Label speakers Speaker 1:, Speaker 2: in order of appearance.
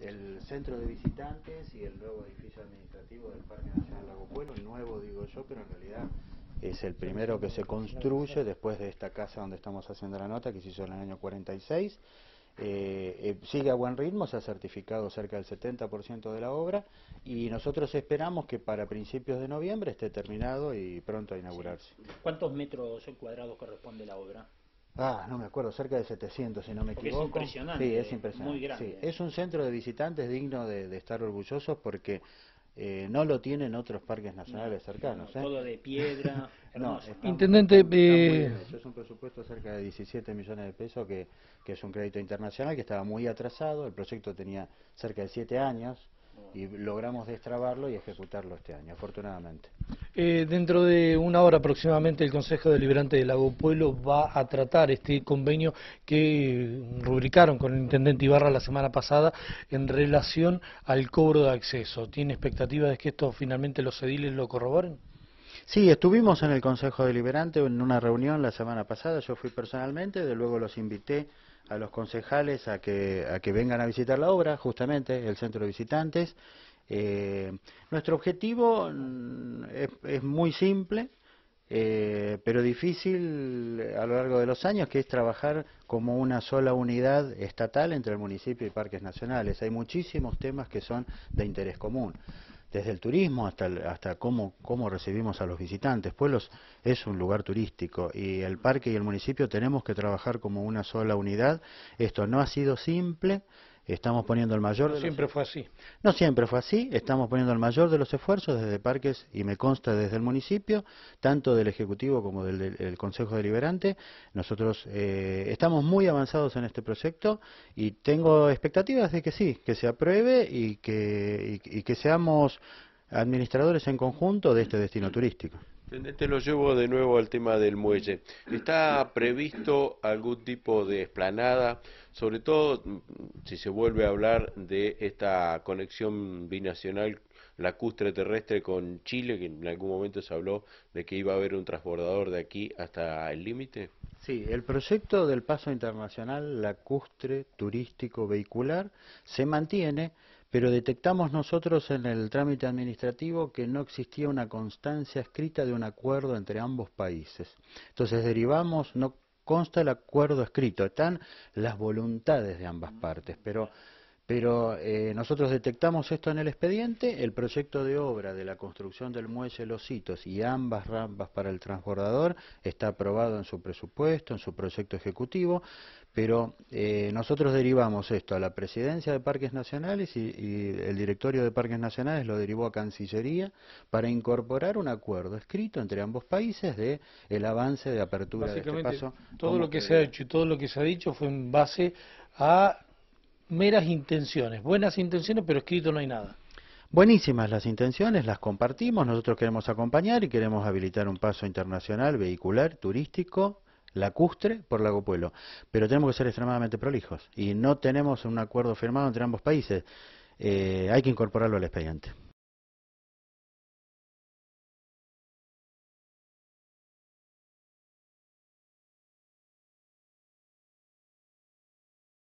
Speaker 1: el centro de visitantes y el nuevo edificio administrativo del Parque Nacional Lago Pueblo, el nuevo digo yo, pero en realidad es el primero que se construye después de esta casa donde estamos haciendo la nota, que se hizo en el año 46. Eh, eh, sigue a buen ritmo, se ha certificado cerca del 70% de la obra y nosotros esperamos que para principios de noviembre esté terminado y pronto a inaugurarse. ¿Cuántos metros cuadrados corresponde la obra? Ah, no me acuerdo, cerca de 700 si no me equivoco. Eh, es impresionante. Sí, es impresionante. es un centro de visitantes digno de, estar orgullosos porque eh, no lo tienen otros parques nacionales cercanos. ¿eh? Todo de piedra. no, Intendente. Es un presupuesto cerca de 17 millones de pesos que, que es un crédito internacional que estaba muy atrasado. El proyecto tenía cerca de 7 años y logramos destrabarlo y ejecutarlo este año, afortunadamente.
Speaker 2: Eh, dentro de una hora aproximadamente el Consejo Deliberante de Lago Pueblo va a tratar este convenio que rubricaron con el Intendente Ibarra la semana pasada en relación al cobro de acceso. ¿Tiene expectativas de que esto finalmente los ediles lo corroboren?
Speaker 1: Sí, estuvimos en el Consejo Deliberante en una reunión la semana pasada, yo fui personalmente, de luego los invité a los concejales a que, vengan a visitar la obra, justamente el centro de visitantes. Eh, nuestro objetivo mm, es, muy simple, eh, pero difícil a lo largo de los años, que es trabajar como una sola unidad estatal entre el municipio y parques nacionales. Hay muchísimos temas que son de interés común desde el turismo hasta, hasta cómo, cómo recibimos a los visitantes. Pueblos es un lugar turístico y el parque y el municipio tenemos que trabajar como una sola unidad. Esto no ha sido simple, Estamos poniendo el mayor... No de siempre fue así. No siempre fue así. Estamos poniendo el mayor de los esfuerzos desde Parques, y me consta desde el municipio, tanto del Ejecutivo como del, Consejo Deliberante. Nosotros eh, estamos muy avanzados en este proyecto y tengo expectativas de que sí, que se apruebe y que, y que seamos administradores en conjunto de este destino turístico. Tendente, lo llevo de nuevo al tema del muelle. ¿Está previsto algún tipo de esplanada? sobre todo mm, si se vuelve a hablar de esta conexión binacional lacustre terrestre con Chile, que en algún momento se habló de que iba a haber un transbordador de aquí hasta el límite? Sí, el proyecto del paso internacional lacustre turístico vehicular se mantiene pero detectamos nosotros en el trámite administrativo que no existía una constancia escrita de un acuerdo entre ambos países. Entonces derivamos, no consta el acuerdo escrito, están las voluntades de ambas partes, pero pero eh, nosotros detectamos esto en el expediente, el proyecto de obra de la construcción del muelle Los Hitos y ambas rampas para el transbordador está aprobado en su presupuesto, en su proyecto ejecutivo, pero eh, nosotros derivamos esto a la Presidencia de Parques Nacionales y, el Directorio de Parques Nacionales lo derivó a Cancillería para incorporar un acuerdo escrito entre ambos países de el avance de apertura de este paso. Todo lo que se ha
Speaker 2: hecho y todo lo que se ha dicho fue en base a meras intenciones, buenas intenciones, pero escrito no hay nada.
Speaker 1: Buenísimas las intenciones, las compartimos, nosotros queremos acompañar y queremos habilitar un paso internacional, vehicular, turístico, lacustre por Lago Pueblo. Pero tenemos que ser extremadamente prolijos y no tenemos un acuerdo firmado entre ambos países. Eh, hay que incorporarlo al expediente.